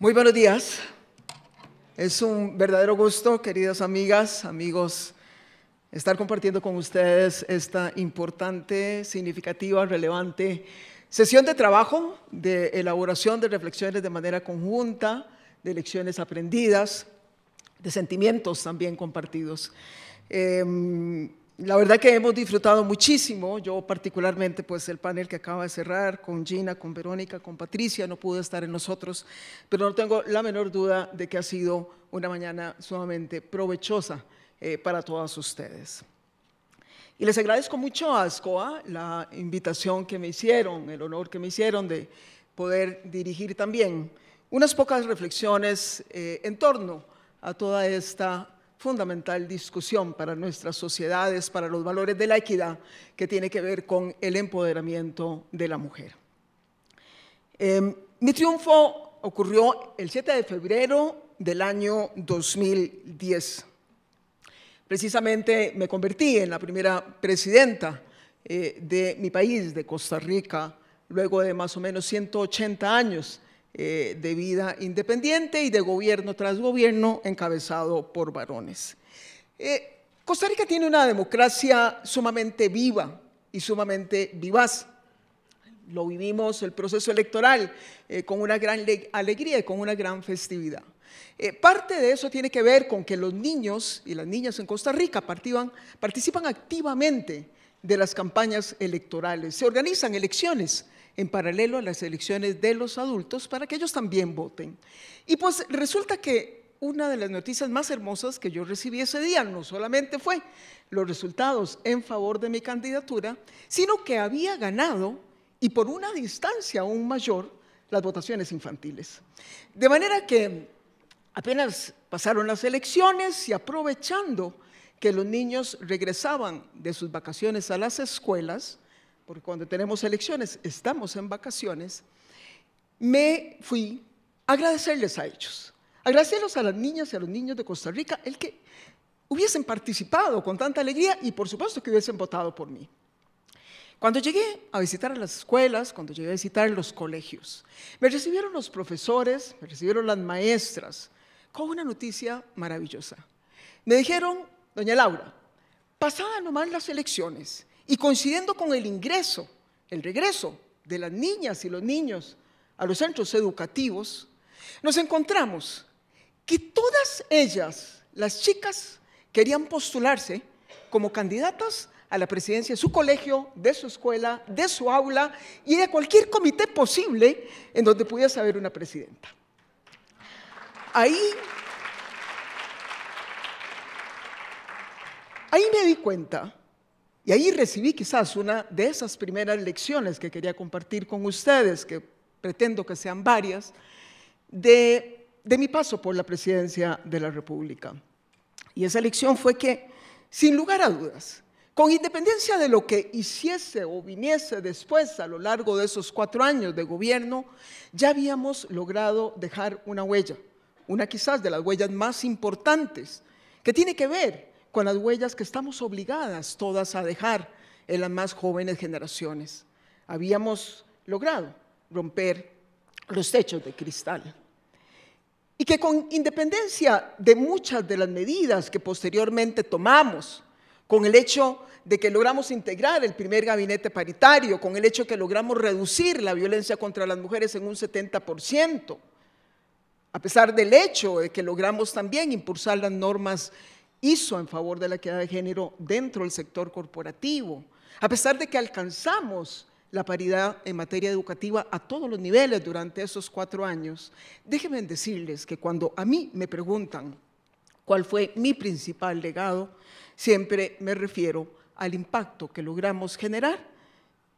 Muy buenos días. Es un verdadero gusto, queridas amigas, amigos, estar compartiendo con ustedes esta importante, significativa, relevante sesión de trabajo, de elaboración de reflexiones de manera conjunta, de lecciones aprendidas, de sentimientos también compartidos. Em, la verdad que hemos disfrutado muchísimo, yo particularmente pues el panel que acaba de cerrar con Gina, con Verónica, con Patricia, no pude estar en nosotros, pero no tengo la menor duda de que ha sido una mañana sumamente provechosa eh, para todas ustedes. Y les agradezco mucho a ASCOA la invitación que me hicieron, el honor que me hicieron de poder dirigir también unas pocas reflexiones eh, en torno a toda esta fundamental discusión para nuestras sociedades, para los valores de la equidad, que tiene que ver con el empoderamiento de la mujer. Em, mi triunfo ocurrió el 7 de febrero del año 2010. Precisamente me convertí en la primera presidenta eh, de mi país, de Costa Rica, luego de más o menos 180 años eh, de vida independiente y de gobierno tras gobierno encabezado por varones. Eh, Costa Rica tiene una democracia sumamente viva y sumamente vivaz. Lo vivimos el proceso electoral eh, con una gran alegría y con una gran festividad. parte de eso tiene que ver con que los niños y las niñas en Costa Rica participan activamente de las campañas electorales. Se organizan elecciones en paralelo a las elecciones de los adultos para que ellos también voten. Y pues resulta que una de las noticias más hermosas que yo recibí ese día no solamente fue los resultados en favor de mi candidatura, sino que había ganado y por una distancia aún mayor las votaciones infantiles. De manera que apenas pasaron las elecciones y aprovechando que los niños regresaban de sus vacaciones a las escuelas, porque cuando tenemos elecciones estamos en vacaciones, me fui a agradecerles a ellos, agradecerlos a las niñas y a los niños de Costa Rica el que hubiesen participado con tanta alegría y por supuesto que hubiesen votado por mí. Cuando llegué a visitar las escuelas, cuando llegué a visitar los colegios, me recibieron los profesores, me recibieron las maestras con una noticia maravillosa. Me dijeron, doña Laura, pasaban nomás las elecciones y coincidiendo con el ingreso, el regreso de las niñas y los niños a los centros educativos, nos encontramos que todas ellas, las chicas, querían postularse como candidatas a la presidencia de su colegio, de su escuela, de su aula y de cualquier comité posible en donde pudiese haber una presidenta. Ahí, ahí me di cuenta y ahí recibí quizás una de esas primeras lecciones que quería compartir con ustedes, que pretendo que sean varias, de, mi paso por la presidencia de la República. Y esa lección fue que, sin lugar a dudas, con independencia de lo que hiciese o viniese después a lo largo de esos cuatro años de gobierno, ya habíamos logrado dejar una huella, una quizás de las huellas más importantes, que tiene que ver con las huellas que estamos obligadas todas a dejar en las más jóvenes generaciones. Habíamos logrado romper los techos de cristal. Y que con independencia de muchas de las medidas que posteriormente tomamos, con el hecho de que logramos integrar el primer gabinete paritario, con el hecho de que logramos reducir la violencia contra las mujeres en un 70%, a pesar del hecho de que logramos también impulsar las normas hizo en favor de la equidad de género dentro del sector corporativo, a pesar de que alcanzamos la paridad en materia educativa a todos los niveles durante esos cuatro años, déjenme decirles que cuando a mí me preguntan cuál fue mi principal legado, siempre me refiero al impacto que logramos generar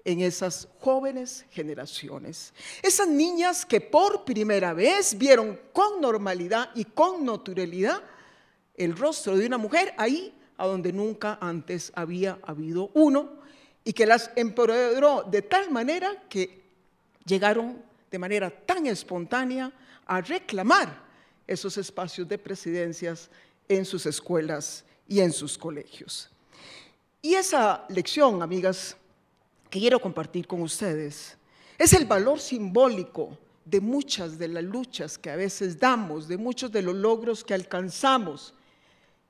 en esas jóvenes generaciones. Esas niñas que por primera vez vieron con normalidad y con naturalidad el rostro de una mujer ahí a donde nunca antes había habido uno y que las empoderó de tal manera que llegaron de manera tan espontánea a reclamar esos espacios de presidencias en sus escuelas y en sus colegios. Y esa lección, amigas, que quiero compartir con ustedes, es el valor simbólico de muchas de las luchas que a veces damos, de muchos de los logros que alcanzamos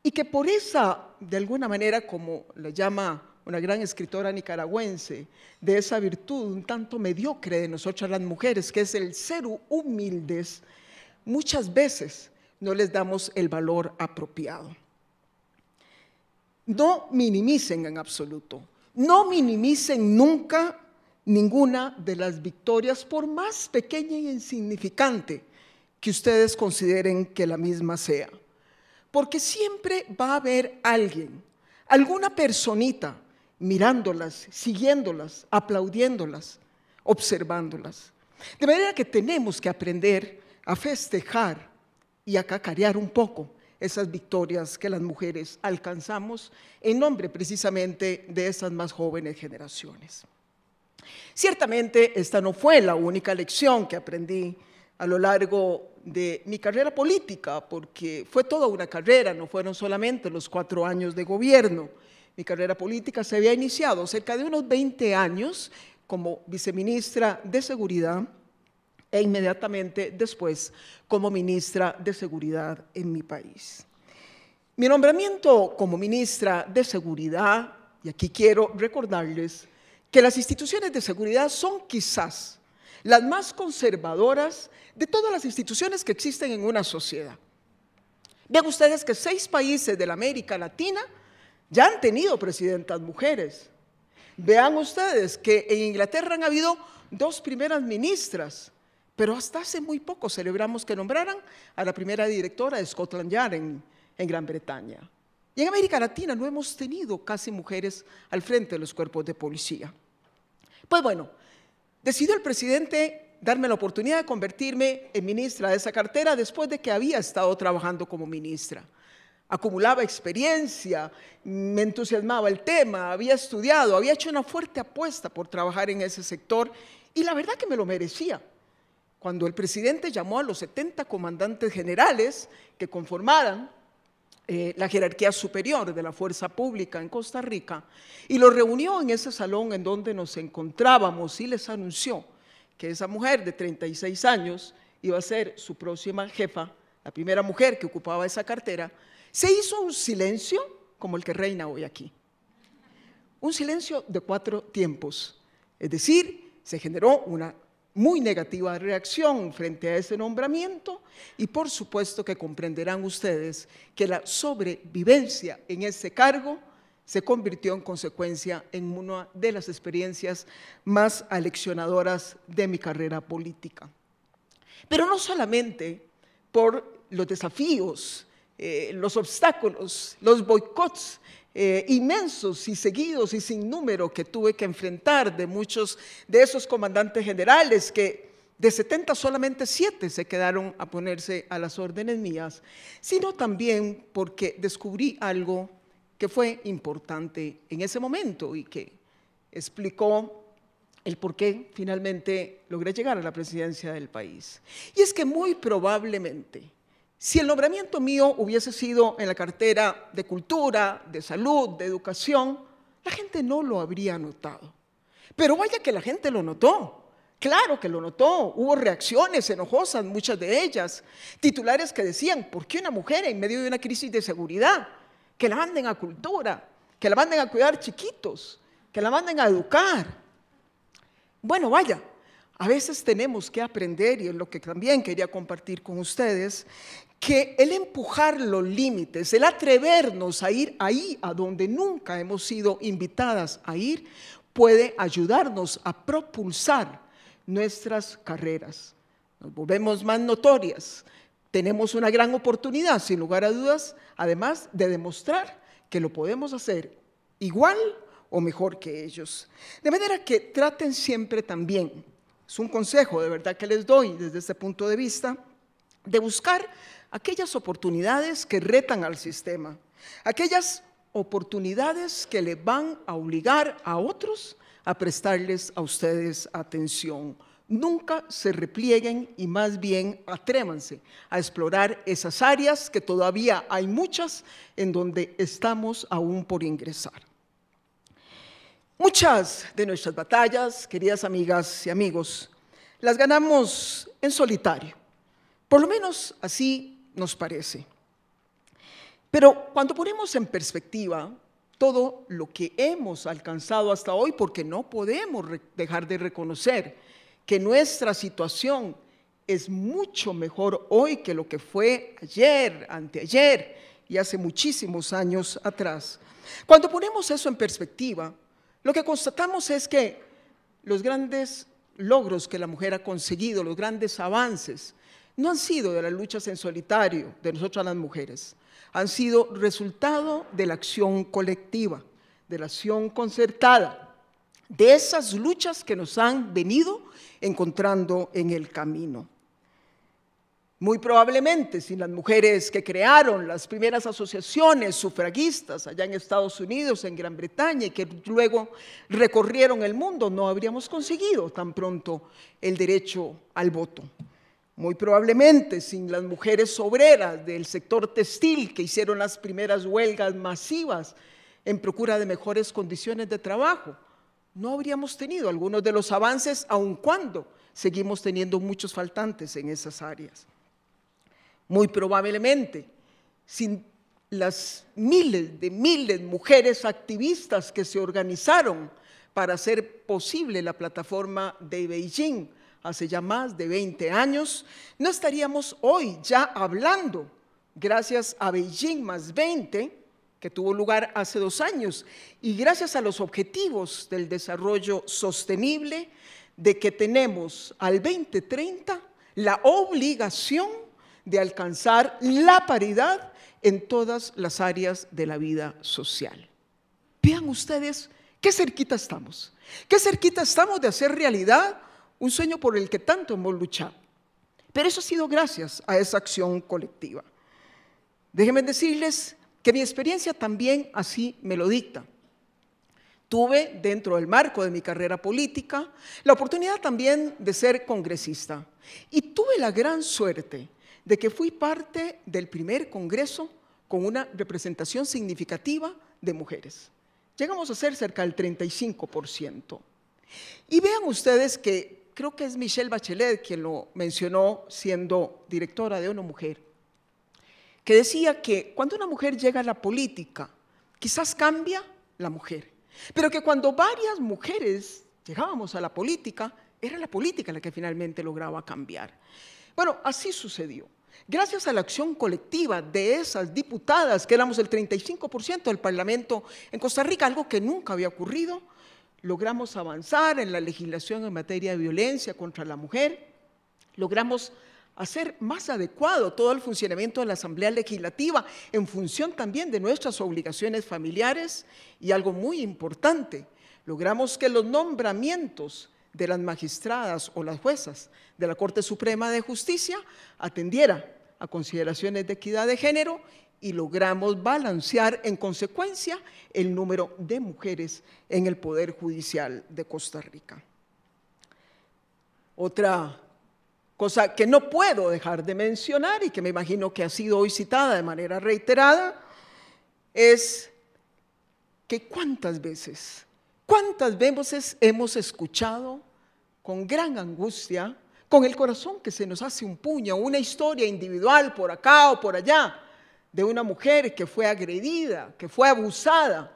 y que por esa, de alguna manera, como la llama una gran escritora nicaragüense, de esa virtud un tanto mediocre de nosotras las mujeres, que es el ser humildes, muchas veces no les damos el valor apropiado. No minimicen en absoluto, no minimicen nunca ninguna de las victorias, por más pequeña e insignificante que ustedes consideren que la misma sea. Porque siempre va a haber alguien, alguna personita, mirándolas, siguiéndolas, aplaudiéndolas, observándolas. De manera que tenemos que aprender a festejar y a cacarear un poco esas victorias que las mujeres alcanzamos en nombre precisamente de esas más jóvenes generaciones. Ciertamente esta no fue la única lección que aprendí a lo largo de mi carrera política, porque fue toda una carrera, no fueron solamente los cuatro años de gobierno. Mi carrera política se había iniciado cerca de unos 20 años como viceministra de Seguridad e inmediatamente después como ministra de Seguridad en mi país. Mi nombramiento como ministra de Seguridad, y aquí quiero recordarles que las instituciones de seguridad son quizás las más conservadoras de todas las instituciones que existen en una sociedad. Vean ustedes que seis países de la América Latina ya han tenido presidentas mujeres. Vean ustedes que en Inglaterra han habido dos primeras ministras, pero hasta hace muy poco celebramos que nombraran a la primera directora de Scotland Yard en, en Gran Bretaña. Y en América Latina no hemos tenido casi mujeres al frente de los cuerpos de policía. Pues bueno, Decidió el presidente darme la oportunidad de convertirme en ministra de esa cartera después de que había estado trabajando como ministra. Acumulaba experiencia, me entusiasmaba el tema, había estudiado, había hecho una fuerte apuesta por trabajar en ese sector y la verdad que me lo merecía. Cuando el presidente llamó a los 70 comandantes generales que conformaran eh, la jerarquía superior de la fuerza pública en Costa Rica y lo reunió en ese salón en donde nos encontrábamos y les anunció que esa mujer de 36 años iba a ser su próxima jefa, la primera mujer que ocupaba esa cartera, se hizo un silencio como el que reina hoy aquí. Un silencio de cuatro tiempos. Es decir, se generó una muy negativa reacción frente a ese nombramiento y por supuesto que comprenderán ustedes que la sobrevivencia en ese cargo se convirtió en consecuencia en una de las experiencias más aleccionadoras de mi carrera política. Pero no solamente por los desafíos, eh, los obstáculos, los boicots eh, inmensos y seguidos y sin número que tuve que enfrentar de muchos de esos comandantes generales que de 70 solamente 7 se quedaron a ponerse a las órdenes mías, sino también porque descubrí algo que fue importante en ese momento y que explicó el por qué finalmente logré llegar a la presidencia del país. Y es que muy probablemente si el nombramiento mío hubiese sido en la cartera de cultura, de salud, de educación, la gente no lo habría notado. Pero vaya que la gente lo notó. Claro que lo notó, hubo reacciones enojosas, muchas de ellas, titulares que decían, ¿por qué una mujer en medio de una crisis de seguridad? Que la manden a cultura, que la manden a cuidar chiquitos, que la manden a educar. Bueno, vaya, a veces tenemos que aprender, y es lo que también quería compartir con ustedes, que el empujar los límites, el atrevernos a ir ahí a donde nunca hemos sido invitadas a ir, puede ayudarnos a propulsar nuestras carreras. Nos volvemos más notorias. Tenemos una gran oportunidad, sin lugar a dudas, además de demostrar que lo podemos hacer igual o mejor que ellos. De manera que traten siempre también, es un consejo de verdad que les doy desde este punto de vista, de buscar aquellas oportunidades que retan al sistema, aquellas oportunidades que le van a obligar a otros a prestarles a ustedes atención. Nunca se replieguen y más bien atrévanse a explorar esas áreas que todavía hay muchas en donde estamos aún por ingresar. Muchas de nuestras batallas, queridas amigas y amigos, las ganamos en solitario. Por lo menos así nos parece. Pero cuando ponemos en perspectiva todo lo que hemos alcanzado hasta hoy, porque no podemos dejar de reconocer que nuestra situación es mucho mejor hoy que lo que fue ayer, anteayer y hace muchísimos años atrás. Cuando ponemos eso en perspectiva, lo que constatamos es que los grandes logros que la mujer ha conseguido, los grandes avances no han sido de las luchas en solitario de nosotras las mujeres, han sido resultado de la acción colectiva, de la acción concertada, de esas luchas que nos han venido encontrando en el camino. Muy probablemente, sin las mujeres que crearon las primeras asociaciones sufragistas allá en Estados Unidos, en Gran Bretaña, y que luego recorrieron el mundo, no habríamos conseguido tan pronto el derecho al voto muy probablemente sin las mujeres obreras del sector textil que hicieron las primeras huelgas masivas en procura de mejores condiciones de trabajo, no habríamos tenido algunos de los avances, aun cuando seguimos teniendo muchos faltantes en esas áreas. Muy probablemente, sin las miles de miles de mujeres activistas que se organizaron para hacer posible la plataforma de Beijing, hace ya más de 20 años, no estaríamos hoy ya hablando, gracias a Beijing más 20, que tuvo lugar hace dos años, y gracias a los objetivos del desarrollo sostenible, de que tenemos al 2030 la obligación de alcanzar la paridad en todas las áreas de la vida social. Vean ustedes qué cerquita estamos, qué cerquita estamos de hacer realidad un sueño por el que tanto hemos luchado. Pero eso ha sido gracias a esa acción colectiva. Déjenme decirles que mi experiencia también así me lo dicta. Tuve, dentro del marco de mi carrera política, la oportunidad también de ser congresista. Y tuve la gran suerte de que fui parte del primer Congreso con una representación significativa de mujeres. Llegamos a ser cerca del 35%. Y vean ustedes que creo que es Michelle Bachelet quien lo mencionó siendo directora de ONU Mujer, que decía que cuando una mujer llega a la política, quizás cambia la mujer, pero que cuando varias mujeres llegábamos a la política, era la política la que finalmente lograba cambiar. Bueno, así sucedió. Gracias a la acción colectiva de esas diputadas, que éramos el 35% del Parlamento en Costa Rica, algo que nunca había ocurrido, logramos avanzar en la legislación en materia de violencia contra la mujer, logramos hacer más adecuado todo el funcionamiento de la Asamblea Legislativa en función también de nuestras obligaciones familiares y algo muy importante, logramos que los nombramientos de las magistradas o las juezas de la Corte Suprema de Justicia atendiera a consideraciones de equidad de género y logramos balancear en consecuencia el número de mujeres en el Poder Judicial de Costa Rica. Otra cosa que no puedo dejar de mencionar y que me imagino que ha sido hoy citada de manera reiterada, es que cuántas veces, cuántas veces hemos escuchado con gran angustia, con el corazón que se nos hace un puño, una historia individual por acá o por allá, de una mujer que fue agredida, que fue abusada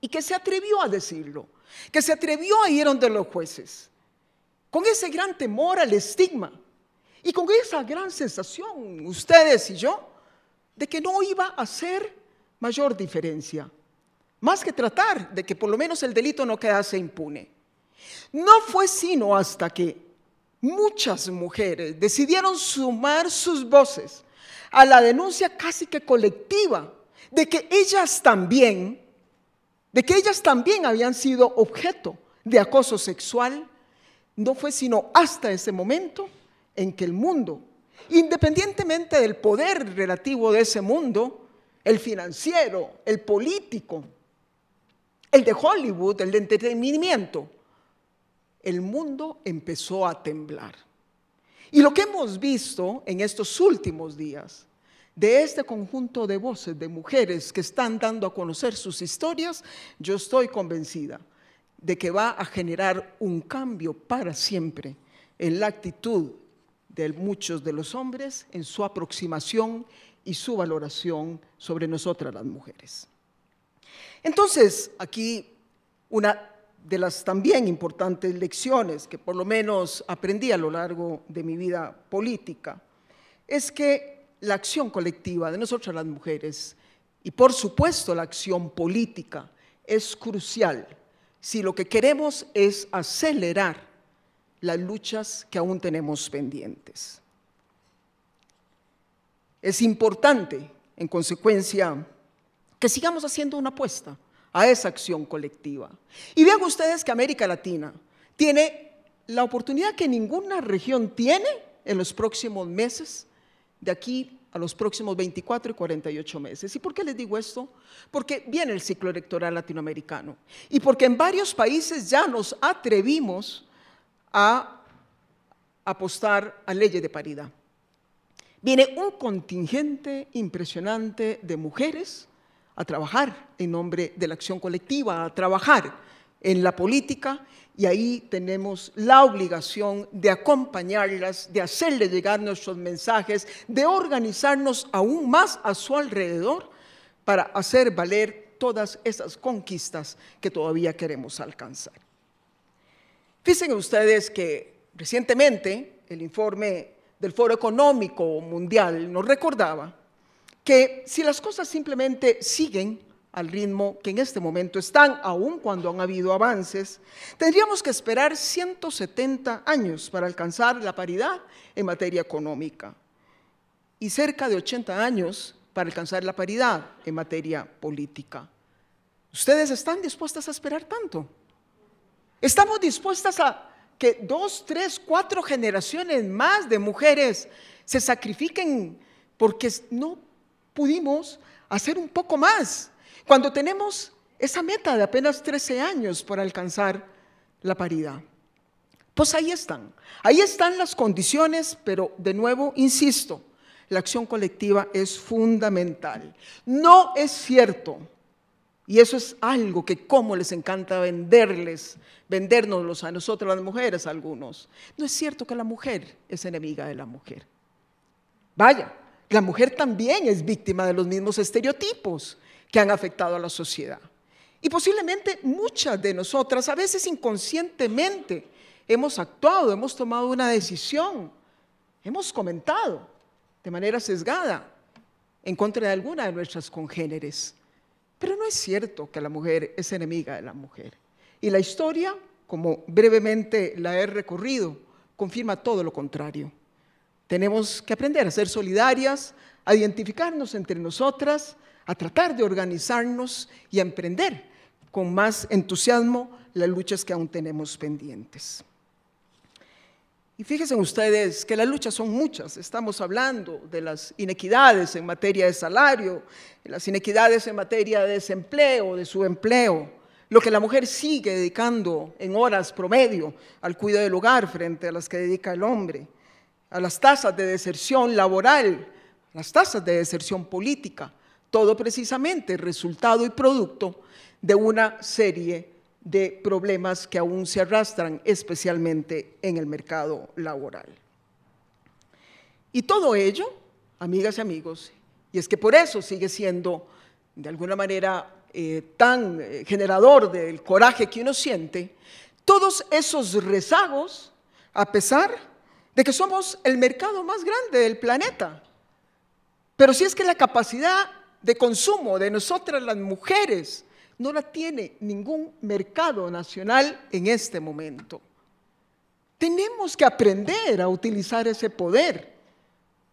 y que se atrevió a decirlo, que se atrevió a ir donde los jueces, con ese gran temor al estigma y con esa gran sensación, ustedes y yo, de que no iba a hacer mayor diferencia, más que tratar de que por lo menos el delito no quedase impune. No fue sino hasta que muchas mujeres decidieron sumar sus voces a la denuncia casi que colectiva de que ellas también, de que ellas también habían sido objeto de acoso sexual, no fue sino hasta ese momento en que el mundo, independientemente del poder relativo de ese mundo, el financiero, el político, el de Hollywood, el de entretenimiento, el mundo empezó a temblar. Y lo que hemos visto en estos últimos días de este conjunto de voces de mujeres que están dando a conocer sus historias, yo estoy convencida de que va a generar un cambio para siempre en la actitud de muchos de los hombres, en su aproximación y su valoración sobre nosotras las mujeres. Entonces, aquí una de las también importantes lecciones que por lo menos aprendí a lo largo de mi vida política, es que la acción colectiva de nosotras las mujeres y por supuesto la acción política es crucial si lo que queremos es acelerar las luchas que aún tenemos pendientes. Es importante, en consecuencia, que sigamos haciendo una apuesta a esa acción colectiva. Y vean ustedes que América Latina tiene la oportunidad que ninguna región tiene en los próximos meses, de aquí a los próximos 24 y 48 meses. ¿Y por qué les digo esto? Porque viene el ciclo electoral latinoamericano y porque en varios países ya nos atrevimos a apostar a leyes de paridad. Viene un contingente impresionante de mujeres a trabajar en nombre de la acción colectiva, a trabajar en la política y ahí tenemos la obligación de acompañarlas, de hacerles llegar nuestros mensajes, de organizarnos aún más a su alrededor para hacer valer todas esas conquistas que todavía queremos alcanzar. Fíjense ustedes que recientemente el informe del Foro Económico Mundial nos recordaba que si las cosas simplemente siguen al ritmo que en este momento están, aun cuando han habido avances, tendríamos que esperar 170 años para alcanzar la paridad en materia económica y cerca de 80 años para alcanzar la paridad en materia política. ¿Ustedes están dispuestas a esperar tanto? ¿Estamos dispuestas a que dos, tres, cuatro generaciones más de mujeres se sacrifiquen porque no pudimos hacer un poco más. Cuando tenemos esa meta de apenas 13 años para alcanzar la paridad. Pues ahí están, ahí están las condiciones, pero de nuevo, insisto, la acción colectiva es fundamental. No es cierto, y eso es algo que como les encanta venderles, vendérnoslos a nosotros las mujeres, algunos, no es cierto que la mujer es enemiga de la mujer. Vaya, la mujer también es víctima de los mismos estereotipos que han afectado a la sociedad. Y posiblemente muchas de nosotras, a veces inconscientemente, hemos actuado, hemos tomado una decisión, hemos comentado de manera sesgada en contra de alguna de nuestras congéneres. Pero no es cierto que la mujer es enemiga de la mujer. Y la historia, como brevemente la he recorrido, confirma todo lo contrario. Tenemos que aprender a ser solidarias, a identificarnos entre nosotras, a tratar de organizarnos y a emprender con más entusiasmo las luchas que aún tenemos pendientes. Y fíjense ustedes que las luchas son muchas. Estamos hablando de las inequidades en materia de salario, de las inequidades en materia de desempleo, de subempleo, lo que la mujer sigue dedicando en horas promedio al cuidado del hogar frente a las que dedica el hombre a las tasas de deserción laboral, las tasas de deserción política, todo precisamente resultado y producto de una serie de problemas que aún se arrastran, especialmente en el mercado laboral. Y todo ello, amigas y amigos, y es que por eso sigue siendo de alguna manera eh, tan eh, generador del coraje que uno siente, todos esos rezagos, a pesar de que somos el mercado más grande del planeta. Pero si es que la capacidad de consumo de nosotras las mujeres no la tiene ningún mercado nacional en este momento. Tenemos que aprender a utilizar ese poder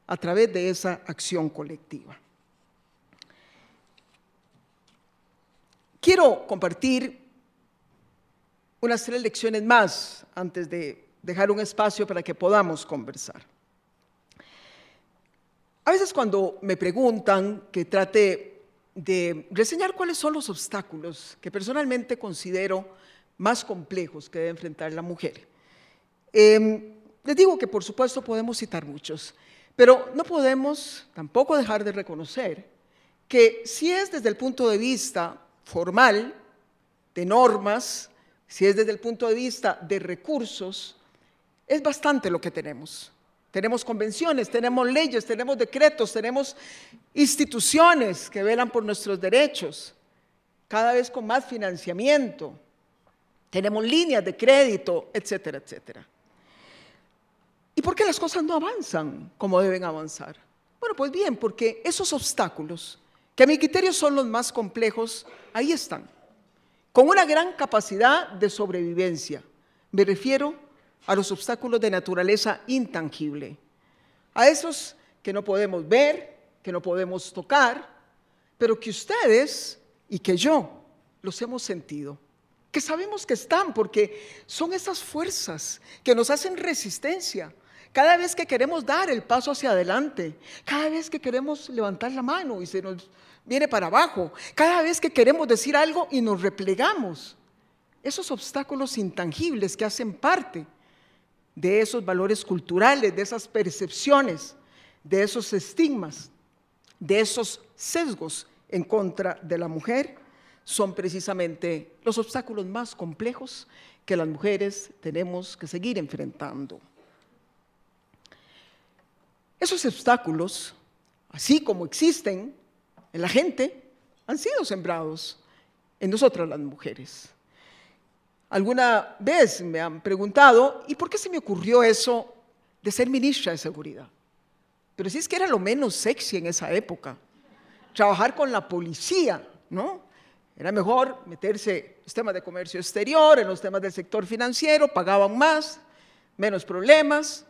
a través de esa acción colectiva. Quiero compartir unas tres lecciones más antes de dejar un espacio para que podamos conversar. A veces cuando me preguntan que trate de reseñar cuáles son los obstáculos que personalmente considero más complejos que debe enfrentar la mujer. Em, les digo que por supuesto podemos citar muchos, pero no podemos tampoco dejar de reconocer que si es desde el punto de vista formal, de normas, si es desde el punto de vista de recursos, es bastante lo que tenemos. Tenemos convenciones, tenemos leyes, tenemos decretos, tenemos instituciones que velan por nuestros derechos, cada vez con más financiamiento. Tenemos líneas de crédito, etcétera, etcétera. ¿Y por qué las cosas no avanzan como deben avanzar? Bueno, pues bien, porque esos obstáculos, que a mi criterio son los más complejos, ahí están, con una gran capacidad de sobrevivencia. Me refiero a los obstáculos de naturaleza intangible, a esos que no podemos ver, que no podemos tocar, pero que ustedes y que yo los hemos sentido, que sabemos que están, porque son esas fuerzas que nos hacen resistencia. Cada vez que queremos dar el paso hacia adelante, cada vez que queremos levantar la mano y se nos viene para abajo, cada vez que queremos decir algo y nos replegamos, esos obstáculos intangibles que hacen parte de esos valores culturales, de esas percepciones, de esos estigmas, de esos sesgos en contra de la mujer, son precisamente los obstáculos más complejos que las mujeres tenemos que seguir enfrentando. Esos obstáculos, así como existen en la gente, han sido sembrados en nosotras las mujeres. Alguna vez me han preguntado, ¿y por qué se me ocurrió eso de ser ministra de Seguridad? Pero si es que era lo menos sexy en esa época, trabajar con la policía, ¿no? Era mejor meterse en los temas de comercio exterior, en los temas del sector financiero, pagaban más, menos problemas.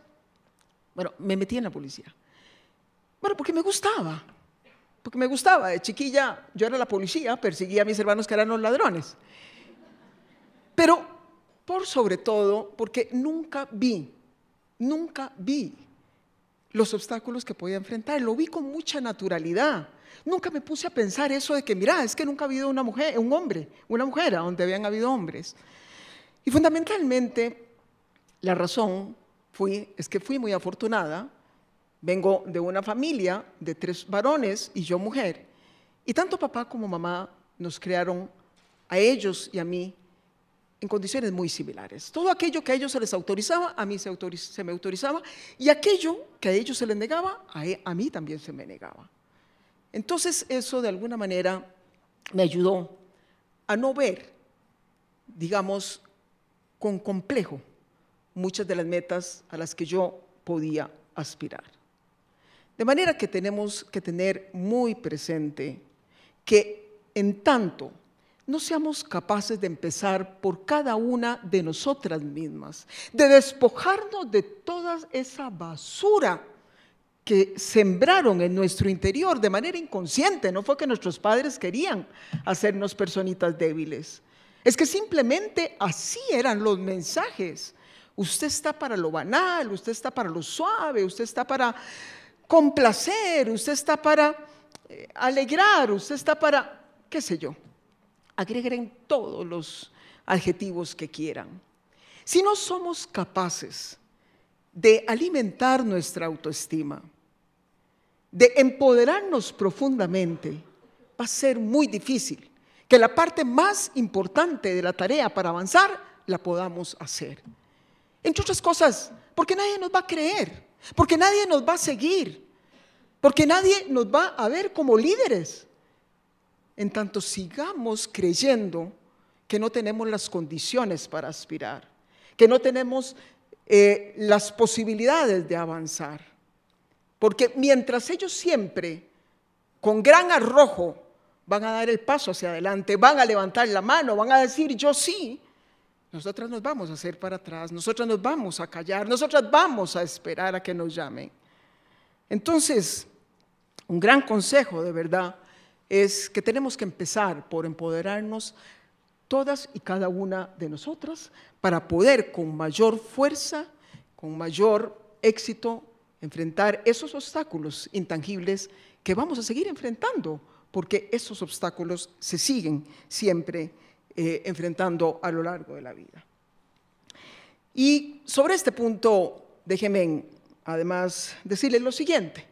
Bueno, me metí en la policía. Bueno, porque me gustaba, porque me gustaba. De chiquilla yo era la policía, perseguía a mis hermanos que eran los ladrones. Pero por sobre todo, porque nunca vi, nunca vi los obstáculos que podía enfrentar, lo vi con mucha naturalidad. Nunca me puse a pensar eso de que, mira, es que nunca ha habido una mujer, un hombre, una mujer, a donde habían habido hombres. Y fundamentalmente, la razón fui, es que fui muy afortunada. Vengo de una familia de tres varones y yo mujer. Y tanto papá como mamá nos crearon a ellos y a mí en condiciones muy similares. Todo aquello que a ellos se les autorizaba, a mí se, me autorizaba, y aquello que a ellos se les negaba, e, a mí también se me negaba. Entonces eso de alguna manera me ayudó a no ver, digamos, con complejo muchas de las metas a las que yo podía aspirar. De manera que tenemos que tener muy presente que en tanto no seamos capaces de empezar por cada una de nosotras mismas, de despojarnos de toda esa basura que sembraron en nuestro interior de manera inconsciente, no fue que nuestros padres querían hacernos personitas débiles. Es que simplemente así eran los mensajes. Usted está para lo banal, usted está para lo suave, usted está para complacer, usted está para eh, alegrar, usted está para, qué sé yo, agreguen todos los adjetivos que quieran. Si no somos capaces de alimentar nuestra autoestima, de empoderarnos profundamente, va a ser muy difícil que la parte más importante de la tarea para avanzar la podamos hacer. Entre otras cosas, porque nadie nos va a creer, porque nadie nos va a seguir, porque nadie nos va a ver como líderes, en tanto sigamos creyendo que no tenemos las condiciones para aspirar, que no tenemos eh, las posibilidades de avanzar. Porque mientras ellos siempre, con gran arrojo, van a dar el paso hacia adelante, van a levantar la mano, van a decir yo sí, nosotras nos vamos a hacer para atrás, nosotras nos vamos a callar, nosotras vamos a esperar a que nos llamen. Entonces, un gran consejo de verdad es que tenemos que empezar por empoderarnos todas y cada una de nosotras para poder con mayor fuerza, con mayor éxito, enfrentar esos obstáculos intangibles que vamos a seguir enfrentando, porque esos obstáculos se siguen siempre eh, enfrentando a lo largo de la vida. Y sobre este punto, déjenme además decirles lo siguiente.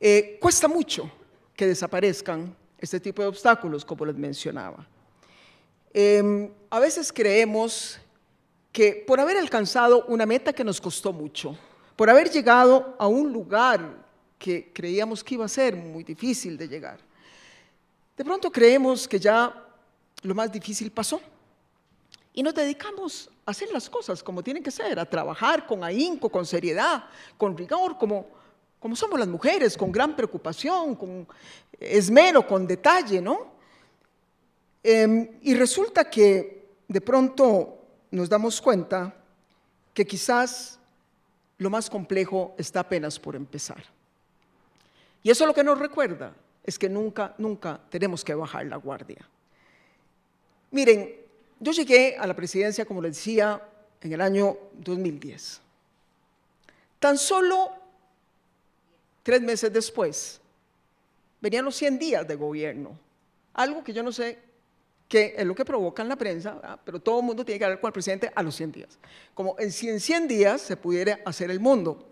Eh, cuesta mucho que desaparezcan este tipo de obstáculos, como les mencionaba. Em, a veces creemos que por haber alcanzado una meta que nos costó mucho, por haber llegado a un lugar que creíamos que iba a ser muy difícil de llegar, de pronto creemos que ya lo más difícil pasó y nos dedicamos a hacer las cosas como tienen que ser, a trabajar con ahínco, con seriedad, con rigor, como, como somos las mujeres, con gran preocupación, con esmero, con detalle, ¿no? Em, y resulta que de pronto nos damos cuenta que quizás lo más complejo está apenas por empezar. Y eso lo que nos recuerda, es que nunca, nunca tenemos que bajar la guardia. Miren, yo llegué a la presidencia, como les decía, en el año 2010. Tan solo Tres meses después, venían los 100 días de gobierno. Algo que yo no sé qué es lo que provoca en la prensa, pero todo el mundo tiene que hablar con el presidente a los 100 días. Como en 100, 100 días se pudiera hacer el mundo.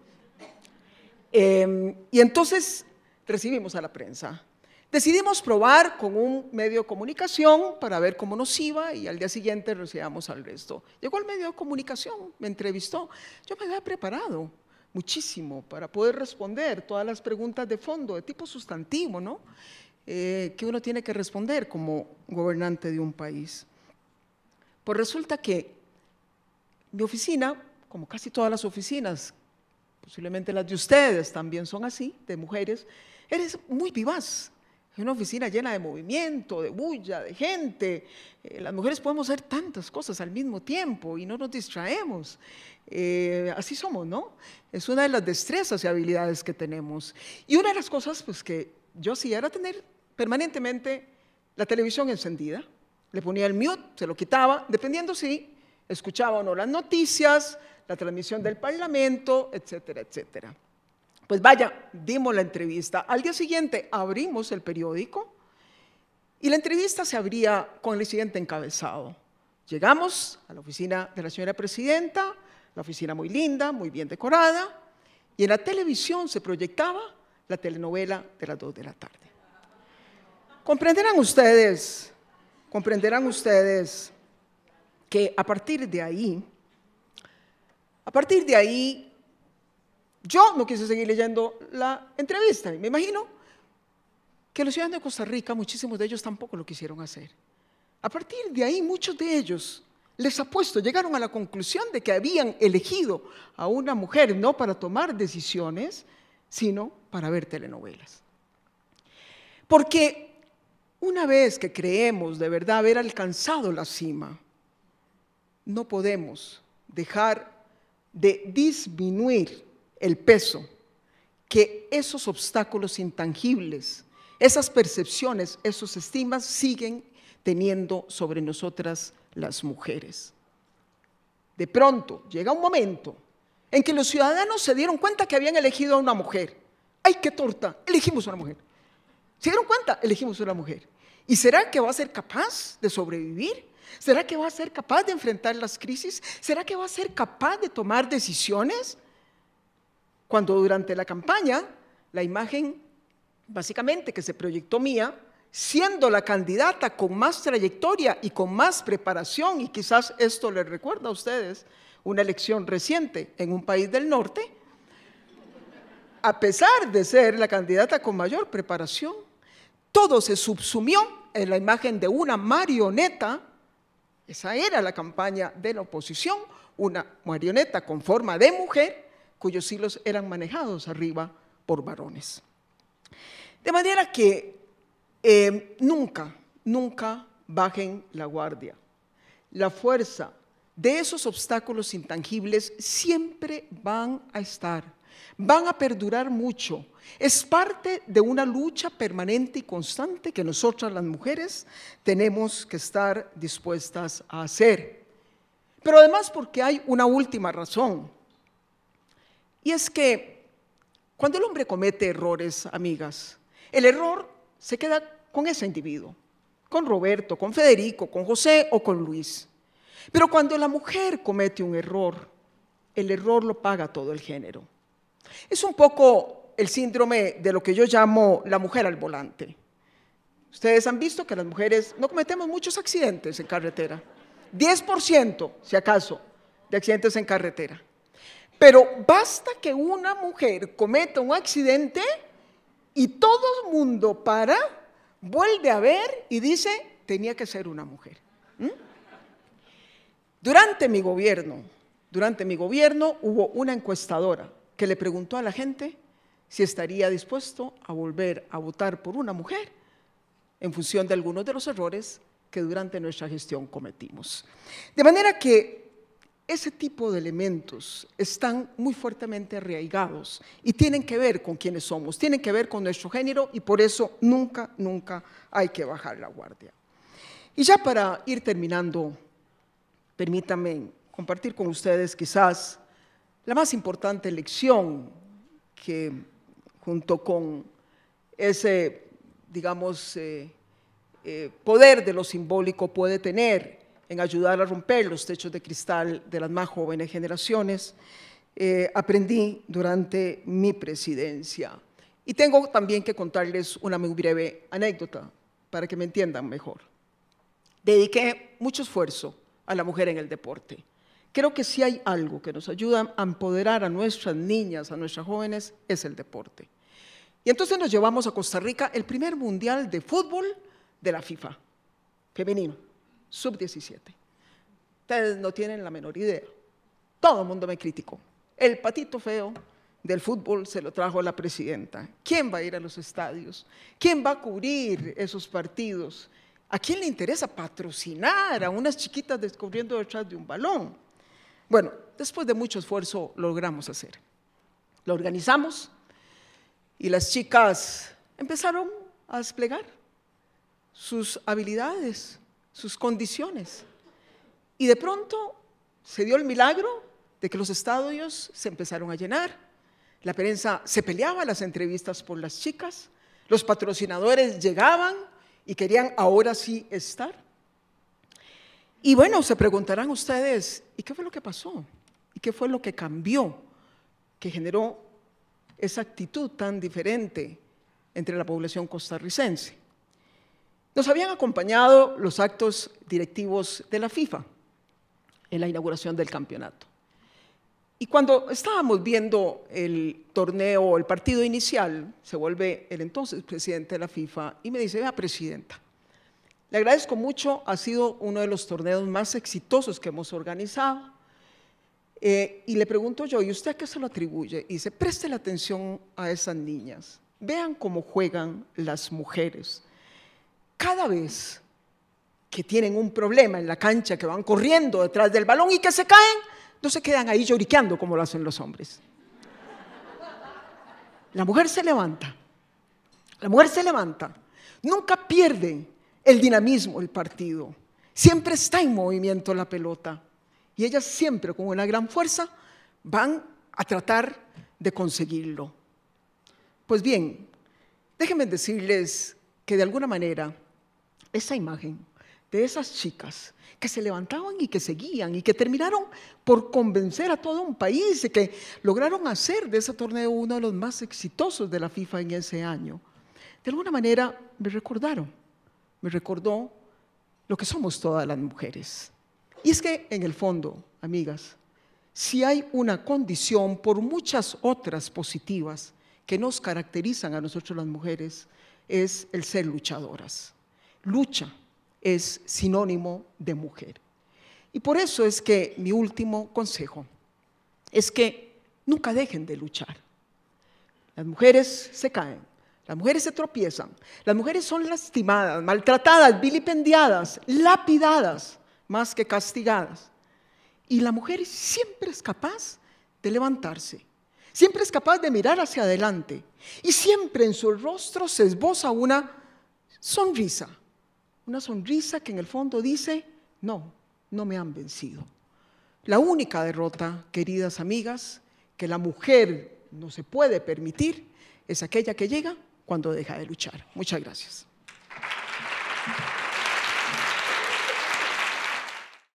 Em, y entonces recibimos a la prensa. Decidimos probar con un medio de comunicación para ver cómo nos iba y al día siguiente recibíamos al resto. Llegó el medio de comunicación, me entrevistó. Yo me había preparado, muchísimo para poder responder todas las preguntas de fondo, de tipo sustantivo, ¿no? Eh, que uno tiene que responder como gobernante de un país. Pues resulta que mi oficina, como casi todas las oficinas, posiblemente las de ustedes también son así, de mujeres, eres muy vivaz, una oficina llena de movimiento, de bulla, de gente. Eh, las mujeres podemos hacer tantas cosas al mismo tiempo y no nos distraemos. Eh, así somos, ¿no? Es una de las destrezas y habilidades que tenemos. Y una de las cosas pues, que yo hacía era tener permanentemente la televisión encendida. Le ponía el mute, se lo quitaba, dependiendo si escuchaba o no las noticias, la transmisión del Parlamento, etcétera, etcétera. Pues vaya, dimos la entrevista. Al día siguiente abrimos el periódico y la entrevista se abría con el siguiente encabezado. Llegamos a la oficina de la señora presidenta, la oficina muy linda, muy bien decorada, y en la televisión se proyectaba la telenovela de las 2 de la tarde. Comprenderán ustedes, comprenderán ustedes que a partir de ahí, a partir de ahí yo no quise seguir leyendo la entrevista y me imagino que los ciudadanos de Costa Rica, muchísimos de ellos tampoco lo quisieron hacer. A partir de ahí, muchos de ellos, les apuesto, llegaron a la conclusión de que habían elegido a una mujer no para tomar decisiones, sino para ver telenovelas. Porque una vez que creemos de verdad haber alcanzado la cima, no podemos dejar de disminuir el peso, que esos obstáculos intangibles, esas percepciones, esos estimas siguen teniendo sobre nosotras las mujeres. De pronto llega un momento en que los ciudadanos se dieron cuenta que habían elegido a una mujer. ¡Ay, qué torta! Elegimos a una mujer. ¿Se dieron cuenta? Elegimos a una mujer. ¿Y será que va a ser capaz de sobrevivir? ¿Será que va a ser capaz de enfrentar las crisis? ¿Será que va a ser capaz de tomar decisiones? Cuando durante la campaña, la imagen básicamente que se proyectó mía, siendo la candidata con más trayectoria y con más preparación, y quizás esto les recuerda a ustedes una elección reciente en un país del norte, a pesar de ser la candidata con mayor preparación, todo se subsumió en la imagen de una marioneta, esa era la campaña de la oposición, una marioneta con forma de mujer, cuyos hilos eran manejados arriba por varones. De manera que eh, nunca, nunca bajen la guardia. La fuerza de esos obstáculos intangibles siempre van a estar, van a perdurar mucho. Es parte de una lucha permanente y constante que nosotras las mujeres tenemos que estar dispuestas a hacer. Pero además porque hay una última razón. Y es que cuando el hombre comete errores, amigas, el error se queda con ese individuo, con Roberto, con Federico, con José o con Luis. Pero cuando la mujer comete un error, el error lo paga todo el género. Es un poco el síndrome de lo que yo llamo la mujer al volante. Ustedes han visto que las mujeres no cometemos muchos accidentes en carretera. 10% si acaso de accidentes en carretera. Pero basta que una mujer cometa un accidente y todo el mundo para, vuelve a ver y dice, tenía que ser una mujer. Durante mi gobierno, durante mi gobierno hubo una encuestadora que le preguntó a la gente si estaría dispuesto a volver a votar por una mujer en función de algunos de los errores que durante nuestra gestión cometimos. De manera que ese tipo de elementos están muy fuertemente arraigados y tienen que ver con quienes somos, tienen que ver con nuestro género y por eso nunca, nunca hay que bajar la guardia. Y ya para ir terminando, permítanme compartir con ustedes quizás la más importante lección que junto con ese, digamos, eh, eh, poder de lo simbólico puede tener en ayudar a romper los techos de cristal de las más jóvenes generaciones, eh, aprendí durante mi presidencia. Y tengo también que contarles una muy breve anécdota para que me entiendan mejor. Dediqué mucho esfuerzo a la mujer en el deporte. Creo que si hay algo que nos ayuda a empoderar a nuestras niñas, a nuestras jóvenes, es el deporte. Y entonces nos llevamos a Costa Rica el primer mundial de fútbol de la FIFA, femenino sub-17. Ustedes no tienen la menor idea. Todo el mundo me criticó. El patito feo del fútbol se lo trajo a la presidenta. ¿Quién va a ir a los estadios? ¿Quién va a cubrir esos partidos? ¿A quién le interesa patrocinar a unas chiquitas descubriendo detrás de un balón? Bueno, después de mucho esfuerzo logramos hacer. Lo organizamos y las chicas empezaron a desplegar sus habilidades, sus condiciones. Y de pronto se dio el milagro de que los estadios se empezaron a llenar. La prensa se peleaba las entrevistas por las chicas, los patrocinadores llegaban y querían ahora sí estar. Y bueno, se preguntarán ustedes, ¿y qué fue lo que pasó? ¿Y qué fue lo que cambió que generó esa actitud tan diferente entre la población costarricense? Nos habían acompañado los actos directivos de la FIFA en la inauguración del campeonato. Y cuando estábamos viendo el torneo, el partido inicial, se vuelve el entonces presidente de la FIFA y me dice, vea presidenta, le agradezco mucho, ha sido uno de los torneos más exitosos que hemos organizado. Eh, y le pregunto yo, ¿y usted a qué se lo atribuye? Y dice, preste la atención a esas niñas, vean cómo juegan las mujeres cada vez que tienen un problema en la cancha, que van corriendo detrás del balón y que se caen, no se quedan ahí lloriqueando como lo hacen los hombres. La mujer se levanta, la mujer se levanta, nunca pierde el dinamismo el partido, siempre está en movimiento la pelota y ellas siempre con una gran fuerza van a tratar de conseguirlo. Pues bien, déjenme decirles que de alguna manera esa imagen de esas chicas que se levantaban y que seguían y que terminaron por convencer a todo un país y que lograron hacer de ese torneo uno de los más exitosos de la FIFA en ese año. De alguna manera me recordaron, me recordó lo que somos todas las mujeres. Y es que en el fondo, amigas, si hay una condición por muchas otras positivas que nos caracterizan a nosotros las mujeres, es el ser luchadoras lucha es sinónimo de mujer. Y por eso es que mi último consejo es que nunca dejen de luchar. Las mujeres se caen, las mujeres se tropiezan, las mujeres son lastimadas, maltratadas, vilipendiadas, lapidadas, más que castigadas. Y la mujer siempre es capaz de levantarse, siempre es capaz de mirar hacia adelante y siempre en su rostro se esboza una sonrisa, una sonrisa que en el fondo dice, no, no me han vencido. La única derrota, queridas amigas, que la mujer no se puede permitir es aquella que llega cuando deja de luchar. Muchas gracias.